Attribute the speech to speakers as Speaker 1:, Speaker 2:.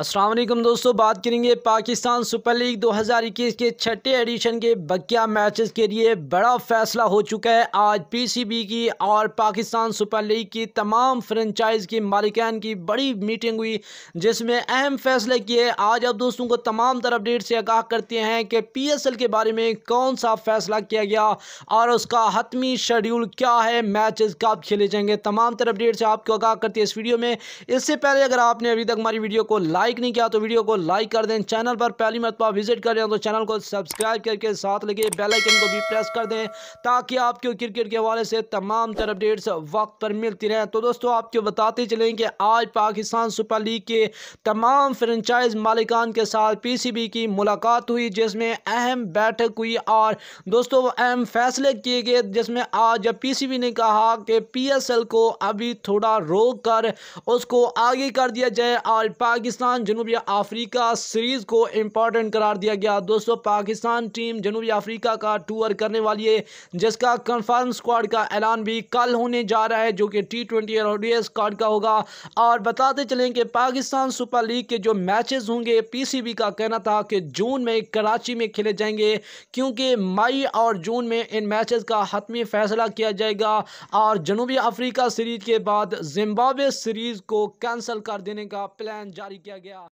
Speaker 1: असलम दोस्तों बात करेंगे पाकिस्तान सुपर लीग 2021 के छठे एडिशन के बकिया मैचेस के लिए बड़ा फैसला हो चुका है आज पीसीबी की और पाकिस्तान सुपर लीग की तमाम फ्रेंचाइज के मालिकान की बड़ी मीटिंग हुई जिसमें अहम फैसले किए आज अब दोस्तों को तमाम तरह अपडेट से आगाह करते हैं कि पीएसएल के बारे में कौन सा फैसला किया गया और उसका हतमी शेड्यूल क्या है मैच कब खेले जाएंगे तमाम तरह अपडेट से आपको आगाह करती है इस वीडियो में इससे पहले अगर आपने अभी तक हमारी वीडियो को लाइक लाइक नहीं किया तो वीडियो को लाइक कर दें चैनल पर पहली मरतबा विजिट कर रहे हैं तो चैनल को सब्सक्राइब करके साथ लगे बेलाइकन को भी प्रेस कर दें ताकि आपको क्रिकेट के हवाले से तमाम तर अपडेट्स वक्त पर मिलती रहें तो दोस्तों आपको बताते चलें कि आज पाकिस्तान सुपर लीग के तमाम फ्रेंचाइज मालिकान के साथ पीसीबी की मुलाकात हुई जिसमें अहम बैठक हुई और दोस्तों अहम फैसले किए गए जिसमें आज पीसीबी ने कहा कि पीएसएल को अभी थोड़ा रोक कर उसको आगे कर दिया जाए और पाकिस्तान पाकिस्तान जनूबी अफ्रीका सीरीज़ को इम्पॉर्टेंट करार दिया गया दोस्तों पाकिस्तान टीम जनूबी अफ्रीका का टूर करने वाली है जिसका कन्फर्म स्क्वाड का ऐलान भी कल होने जा रहा है जो कि टी ट्वेंटी और ओडीएस का होगा और बताते चलें कि पाकिस्तान सुपर लीग के जो मैचेस होंगे पीसीबी का कहना था कि जून में कराची में खेले जाएंगे क्योंकि मई और जून में इन मैचेस का हतमी फैसला किया जाएगा और जनूबी अफ्रीका सीरीज के बाद जिम्बाब्वे सीरीज़ को कैंसिल कर देने का प्लान जारी किया गया